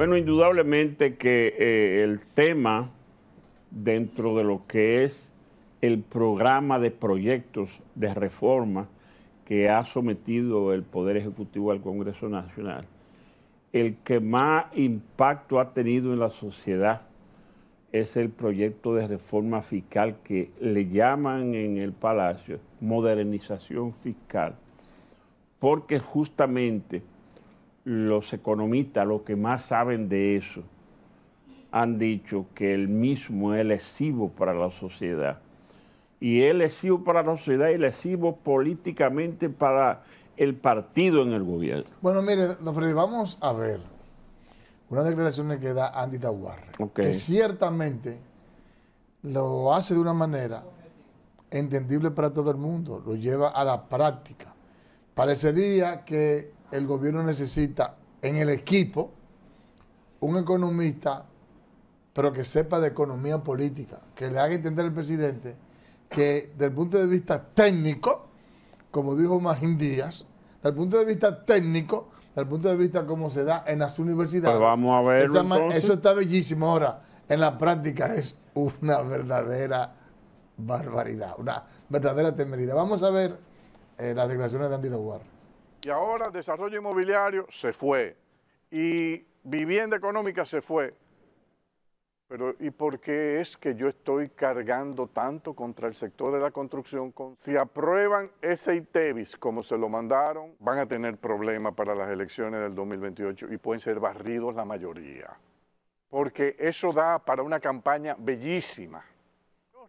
Bueno, indudablemente que eh, el tema dentro de lo que es el programa de proyectos de reforma que ha sometido el Poder Ejecutivo al Congreso Nacional, el que más impacto ha tenido en la sociedad es el proyecto de reforma fiscal que le llaman en el Palacio modernización fiscal, porque justamente los economistas, los que más saben de eso, han dicho que el mismo es lesivo para la sociedad. Y es lesivo para la sociedad y lesivo políticamente para el partido en el gobierno. Bueno, mire, don Freddy, vamos a ver una declaración que da Andy Tauarre, que ciertamente lo hace de una manera entendible para todo el mundo, lo lleva a la práctica. Parecería que el gobierno necesita en el equipo un economista, pero que sepa de economía política, que le haga entender al presidente que desde el punto de vista técnico, como dijo Magín Díaz, desde el punto de vista técnico, desde el punto de vista como se da en las universidades. Pues vamos a Eso está bellísimo. Ahora, en la práctica es una verdadera barbaridad, una verdadera temeridad. Vamos a ver eh, las declaraciones de Andy War. Y ahora desarrollo inmobiliario se fue. Y vivienda económica se fue. Pero ¿y por qué es que yo estoy cargando tanto contra el sector de la construcción? Si aprueban ese ITEVIS como se lo mandaron, van a tener problemas para las elecciones del 2028 y pueden ser barridos la mayoría. Porque eso da para una campaña bellísima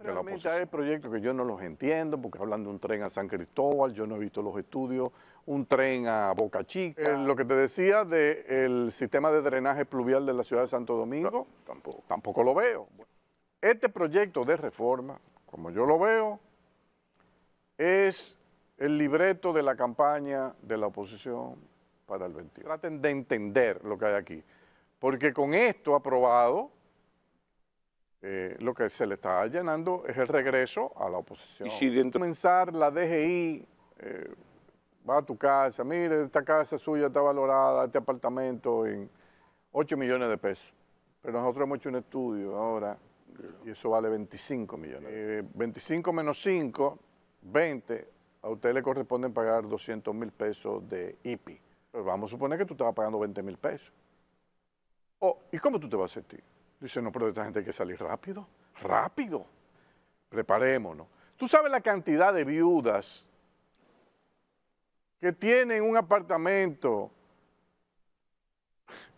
realmente hay proyectos que yo no los entiendo, porque hablan de un tren a San Cristóbal, yo no he visto los estudios, un tren a Boca Chica. lo que te decía del sistema de drenaje pluvial de la ciudad de Santo Domingo, tampoco. tampoco lo veo. Este proyecto de reforma, como yo lo veo, es el libreto de la campaña de la oposición para el 21. Traten de entender lo que hay aquí, porque con esto aprobado eh, lo que se le está llenando es el regreso a la oposición. Y si dentro... Comenzar la DGI, eh, va a tu casa, mire, esta casa suya está valorada, este apartamento en 8 millones de pesos. Pero nosotros hemos hecho un estudio ahora y eso vale 25 millones. Eh, 25 menos 5, 20, a usted le corresponden pagar 200 mil pesos de IPI. Pero pues vamos a suponer que tú estabas pagando 20 mil pesos. Oh, ¿Y cómo tú te vas a sentir? Dice, no, pero esta gente hay que salir rápido, rápido. Preparémonos. Tú sabes la cantidad de viudas que tienen un apartamento,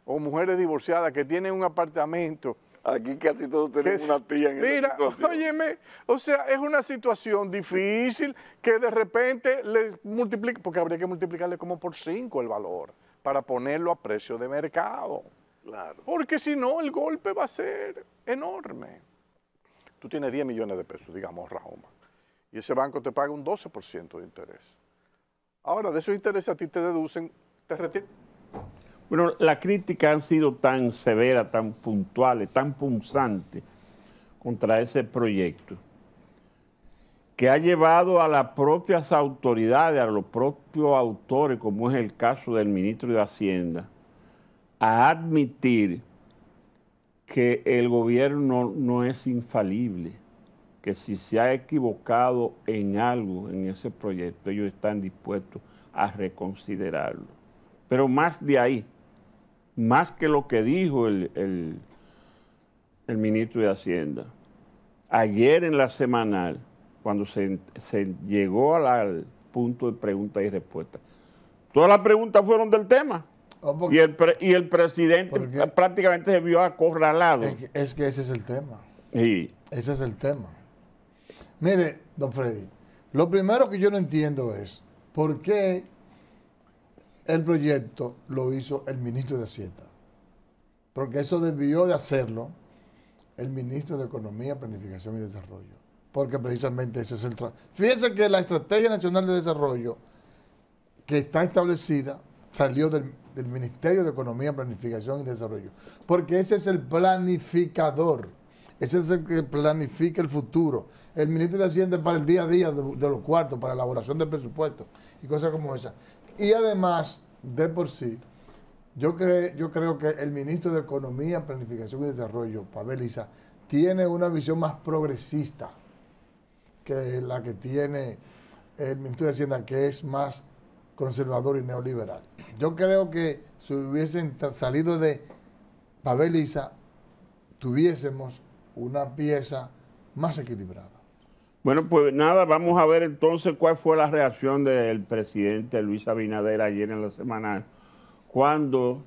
o mujeres divorciadas que tienen un apartamento. Aquí casi todos tenemos una tía en el Mira, óyeme, o sea, es una situación difícil que de repente les multiplica, porque habría que multiplicarle como por cinco el valor para ponerlo a precio de mercado. Porque si no, el golpe va a ser enorme. Tú tienes 10 millones de pesos, digamos, Rahoma, y ese banco te paga un 12% de interés. Ahora, de esos intereses a ti te deducen, te retiran. Bueno, la crítica han sido tan severa, tan puntuales, tan punzante contra ese proyecto, que ha llevado a las propias autoridades, a los propios autores, como es el caso del ministro de Hacienda, a admitir que el gobierno no es infalible, que si se ha equivocado en algo en ese proyecto, ellos están dispuestos a reconsiderarlo. Pero más de ahí, más que lo que dijo el, el, ministro de Hacienda, ayer en la semanal, cuando se, llegó al punto de pregunta y respuesta todas las preguntas fueron del tema. Oh, y, el presidente prácticamente se vio acorralado. Es que, ese es el tema. Ese es el tema. Mire, don Freddy, lo primero que yo no entiendo es por qué el proyecto lo hizo el ministro de Hacienda. Porque eso debió de hacerlo el ministro de Economía, Planificación y Desarrollo. Porque precisamente ese es el trabajo. Fíjense que la Estrategia Nacional de Desarrollo que está establecida salió del, del Ministerio de Economía, Planificación y Desarrollo. Porque ese es el planificador, ese es el que planifica el futuro. El ministro de Hacienda es para el día a día de, los cuartos, para elaboración de presupuestos y cosas como esas. Y además, de por sí, yo, creo que el ministro de Economía, Planificación y Desarrollo, Pavel tiene una visión más progresista que la que tiene el ministro de Hacienda, que es más conservador y neoliberal. Yo creo que si hubiesen salido de Pabeliza, tuviésemos una pieza más equilibrada. Bueno, pues nada, vamos a ver entonces cuál fue la reacción del presidente Luis Abinader ayer en la semana cuando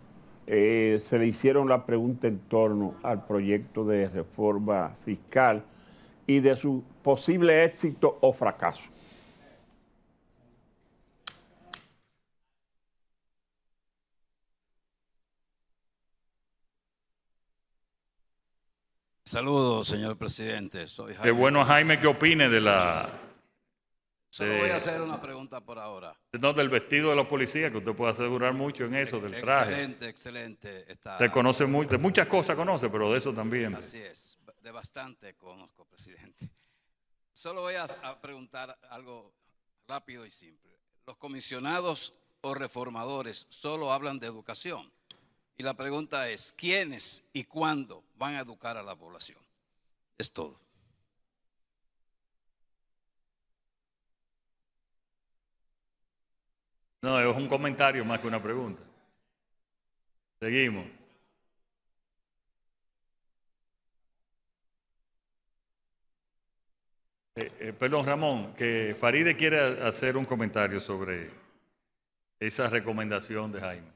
eh, se le hicieron la pregunta en torno al proyecto de reforma fiscal y de su posible éxito o fracaso. Saludos, señor presidente. Soy Jaime. Qué bueno, Jaime, ¿qué opine de la... Solo voy a hacer una pregunta por ahora. No, del vestido de la policía, que usted puede asegurar mucho en eso, del traje. Excelente, excelente. Está... conoce mucho de muchas cosas conoce, pero de eso también. Así es, de bastante conozco, presidente. Solo voy a preguntar algo rápido y simple. Los comisionados o reformadores solo hablan de educación. Y la pregunta es, ¿quiénes y cuándo van a educar a la población? Es todo. No, es un comentario más que una pregunta. Seguimos. Eh, eh, perdón, Ramón, que Faride quiere hacer un comentario sobre esa recomendación de Jaime.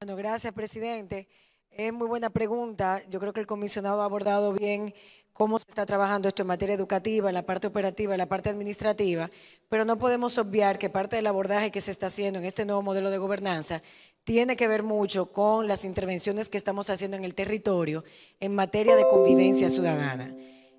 Bueno, gracias, presidente. Es muy buena pregunta. Yo creo que el comisionado ha abordado bien cómo se está trabajando esto en materia educativa, en la parte operativa, en la parte administrativa, pero no podemos obviar que parte del abordaje que se está haciendo en este nuevo modelo de gobernanza tiene que ver mucho con las intervenciones que estamos haciendo en el territorio en materia de convivencia ciudadana.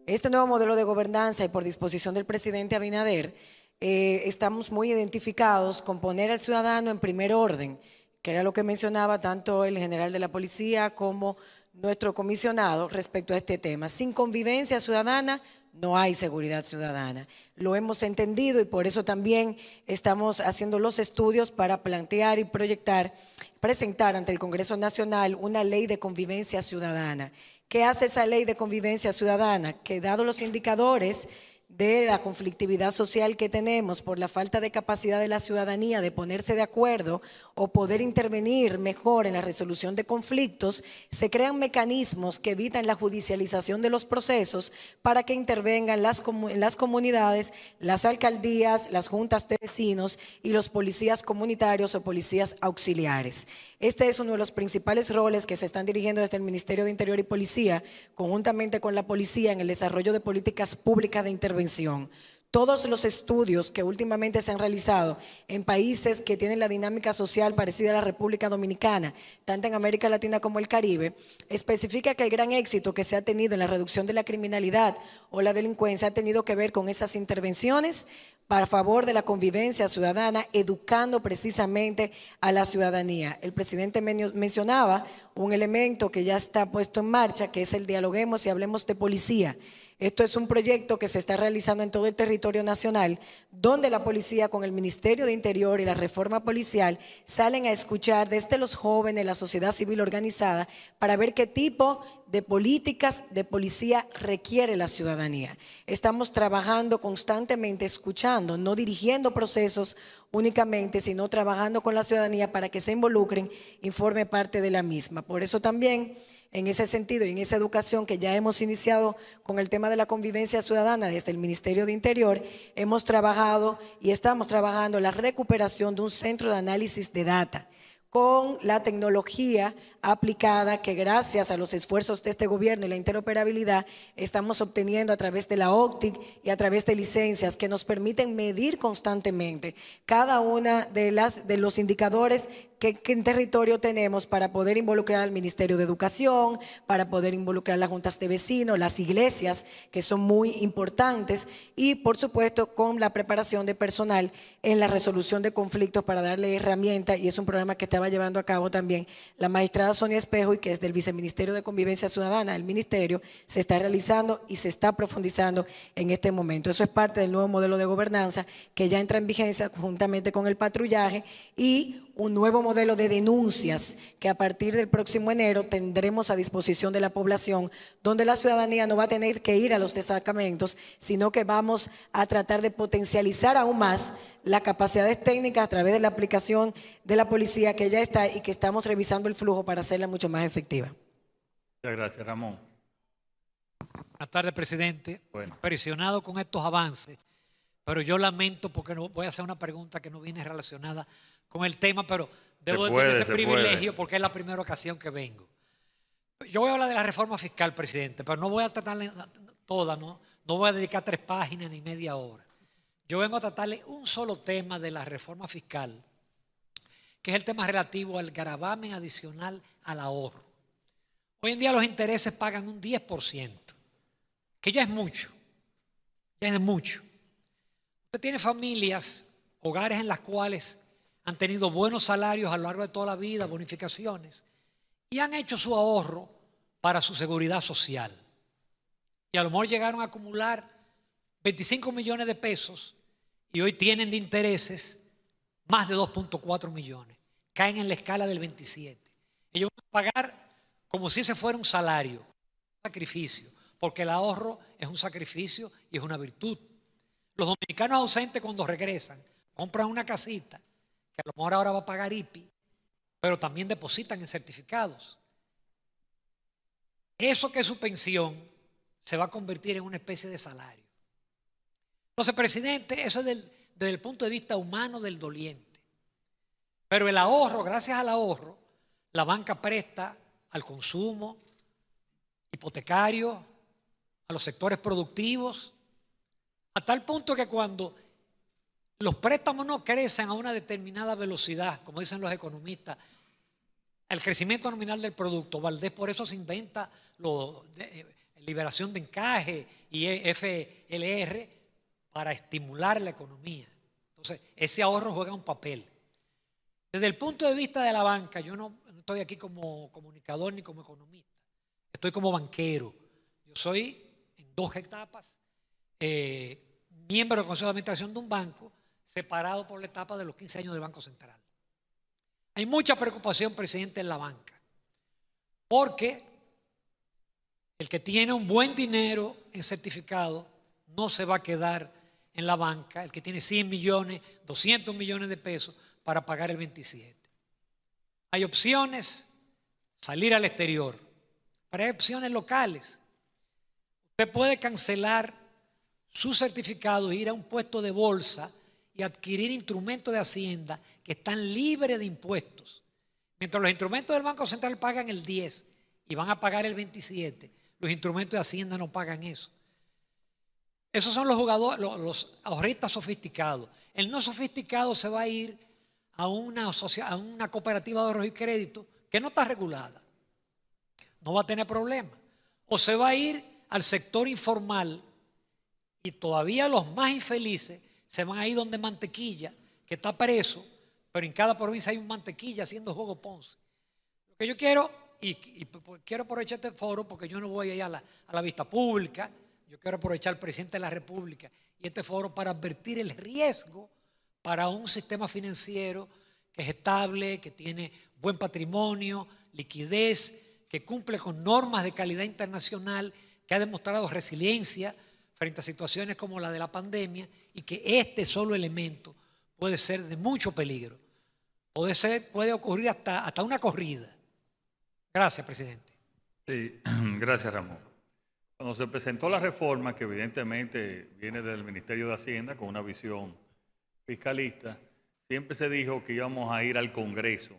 Este nuevo modelo de gobernanza y por disposición del presidente Abinader, eh, estamos muy identificados con poner al ciudadano en primer orden que era lo que mencionaba tanto el general de la policía como nuestro comisionado respecto a este tema. Sin convivencia ciudadana no hay seguridad ciudadana. Lo hemos entendido y por eso también estamos haciendo los estudios para plantear y proyectar, presentar ante el Congreso Nacional una ley de convivencia ciudadana. ¿Qué hace esa ley de convivencia ciudadana? Que dado los indicadores de la conflictividad social que tenemos por la falta de capacidad de la ciudadanía de ponerse de acuerdo o poder intervenir mejor en la resolución de conflictos, se crean mecanismos que evitan la judicialización de los procesos para que intervengan las, comunidades, las alcaldías, las juntas de vecinos y los policías comunitarios o policías auxiliares. Este es uno de los principales roles que se están dirigiendo desde el Ministerio de Interior y Policía, conjuntamente con la Policía en el desarrollo de políticas públicas de intervención todos los estudios que últimamente se han realizado en países que tienen la dinámica social parecida a la República Dominicana, tanto en América Latina como el Caribe, especifica que el gran éxito que se ha tenido en la reducción de la criminalidad o la delincuencia ha tenido que ver con esas intervenciones para favor de la convivencia ciudadana, educando precisamente a la ciudadanía. El presidente mencionaba un elemento que ya está puesto en marcha, que es el dialoguemos y hablemos de policía. Esto es un proyecto que se está realizando en todo el territorio nacional, donde la policía con el Ministerio de Interior y la reforma policial salen a escuchar desde los jóvenes, la sociedad civil organizada, para ver qué tipo de políticas de policía requiere la ciudadanía. Estamos trabajando constantemente, escuchando, no dirigiendo procesos únicamente, sino trabajando con la ciudadanía para que se involucren y forme parte de la misma. Por eso también, en ese sentido y en esa educación que ya hemos iniciado con el tema de la convivencia ciudadana desde el Ministerio de Interior, hemos trabajado y estamos trabajando la recuperación de un centro de análisis de data con la tecnología aplicada que gracias a los esfuerzos de este gobierno y la interoperabilidad estamos obteniendo a través de la OCTIC y a través de licencias que nos permiten medir constantemente cada una de, las, de los indicadores que, en territorio tenemos para poder involucrar al Ministerio de Educación, para poder involucrar las juntas de vecinos, las iglesias, que son muy importantes, y por supuesto con la preparación de personal en la resolución de conflictos para darle herramienta y es un programa que estaba llevando a cabo también la magistrada Sonia Espejo y que es del Viceministerio de Convivencia Ciudadana el Ministerio se está realizando y se está profundizando en este momento. Eso es parte del nuevo modelo de gobernanza que ya entra en vigencia juntamente con el patrullaje y un nuevo modelo de denuncias que a partir del próximo enero tendremos a disposición de la población, donde la ciudadanía no va a tener que ir a los destacamentos, sino que vamos a tratar de potencializar aún más las capacidades técnicas a través de la aplicación de la policía que ya está y que estamos revisando el flujo para hacerla mucho más efectiva. Muchas gracias, Ramón. Buenas tardes, presidente. Bueno. con estos avances pero yo lamento porque no voy a hacer una pregunta que no viene relacionada con el tema, pero debo de tener ese privilegio porque es la primera ocasión que vengo. Yo voy a hablar de la reforma fiscal, presidente, pero no voy a tratarle toda, ¿no? No voy a dedicar tres páginas ni media hora. Yo vengo a tratarle un solo tema de la reforma fiscal, que es el tema relativo al gravamen adicional al ahorro. Hoy en día los intereses pagan un 10%, que ya es mucho, ya es mucho tiene familias, hogares en las cuales han tenido buenos salarios a lo largo de toda la vida, bonificaciones, y han hecho su ahorro para su seguridad social. Y a lo mejor llegaron a acumular 25 millones de pesos y hoy tienen de intereses más de 2.4 millones. Caen en la escala del 27. Ellos van a pagar como si ese fuera un salario, un sacrificio, porque el ahorro es un sacrificio y es una virtud. Los dominicanos ausentes cuando regresan compran una casita que a lo mejor ahora va a pagar IPI, pero también depositan en certificados. Eso que es su pensión se va a convertir en una especie de salario. Entonces, presidente, eso es desde el punto de vista humano del doliente. Pero el ahorro, gracias al ahorro, la banca presta al consumo hipotecario, a los sectores productivos, a tal punto que cuando los préstamos no crecen a una determinada velocidad, como dicen los economistas, el crecimiento nominal del producto, Valdés por eso se inventa la eh, liberación de encaje y e, FLR para estimular la economía. Entonces, ese ahorro juega un papel. Desde el punto de vista de la banca, yo no, estoy aquí como comunicador ni como economista, estoy como banquero. Yo soy en dos etapas. Eh, miembro del Consejo de Administración de un banco, separado por la etapa de los 15 años del Banco Central. Hay mucha preocupación, presidente, en la banca, porque el que tiene un buen dinero en certificado no se va a quedar en la banca, el que tiene 100 millones, 200 millones de pesos para pagar el 27. Hay opciones, salir al exterior, pero hay opciones locales. Usted puede cancelar certificado certificados, ir a un puesto de bolsa y adquirir instrumentos de hacienda que están libres de impuestos. Mientras los instrumentos del Banco Central pagan el 10 y van a pagar el 27, los instrumentos de hacienda no pagan eso. Esos son los jugadores, los, ahorristas sofisticados. El no sofisticado se va a ir a una, cooperativa de ahorro y crédito que no está regulada. No va a tener problema. O se va a ir al sector informal y todavía los más infelices se van ahí donde Mantequilla, que está preso, pero en cada provincia hay un Mantequilla haciendo juego Ponce. Lo que yo quiero, y, quiero aprovechar este foro porque yo no voy a ir a la, a la vista pública, yo quiero aprovechar al presidente de la República y este foro para advertir el riesgo para un sistema financiero que es estable, que tiene buen patrimonio, liquidez, que cumple con normas de calidad internacional, que ha demostrado resiliencia frente a situaciones como la de la pandemia y que este solo elemento puede ser de mucho peligro. Puede, ser, puede ocurrir hasta, hasta una corrida. Gracias, presidente. Sí, gracias, Ramón. Cuando se presentó la reforma, que evidentemente viene del Ministerio de Hacienda con una visión fiscalista, siempre se dijo que íbamos a ir al Congreso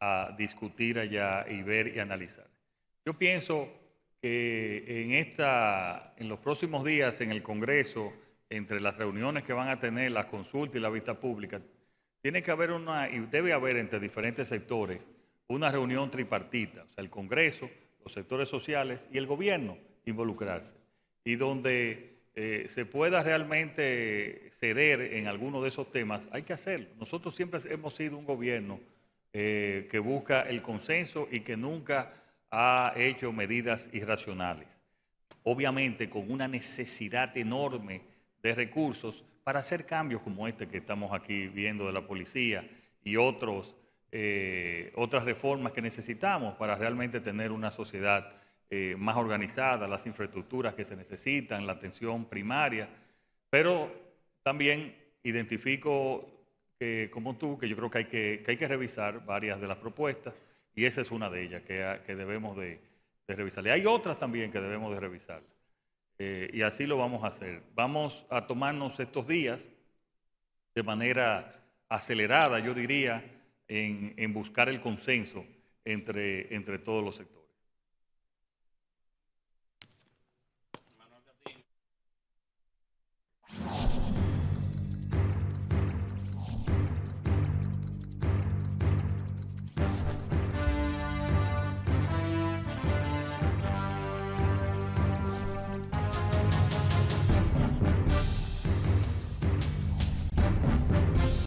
a discutir allá y ver y analizar. Yo pienso eh, en, los próximos días en el Congreso, entre las reuniones que van a tener, la consulta y la vista pública, tiene que haber una, y debe haber entre diferentes sectores, una reunión tripartita, o sea, el Congreso, los sectores sociales y el gobierno involucrarse, y donde eh, se pueda realmente ceder en alguno de esos temas, hay que hacerlo. Nosotros siempre hemos sido un gobierno eh, que busca el consenso y que nunca ha hecho medidas irracionales, obviamente con una necesidad enorme de recursos para hacer cambios como este que estamos aquí viendo de la policía y otros, eh, otras reformas que necesitamos para realmente tener una sociedad eh, más organizada, las infraestructuras que se necesitan, la atención primaria, pero también identifico que, eh, como tú, que yo creo que hay que hay que revisar varias de las propuestas y esa es una de ellas que, debemos de, revisar. Y hay otras también que debemos de revisar. Eh, y así lo vamos a hacer. Vamos a tomarnos estos días de manera acelerada, yo diría, en, en buscar el consenso entre, entre todos los sectores.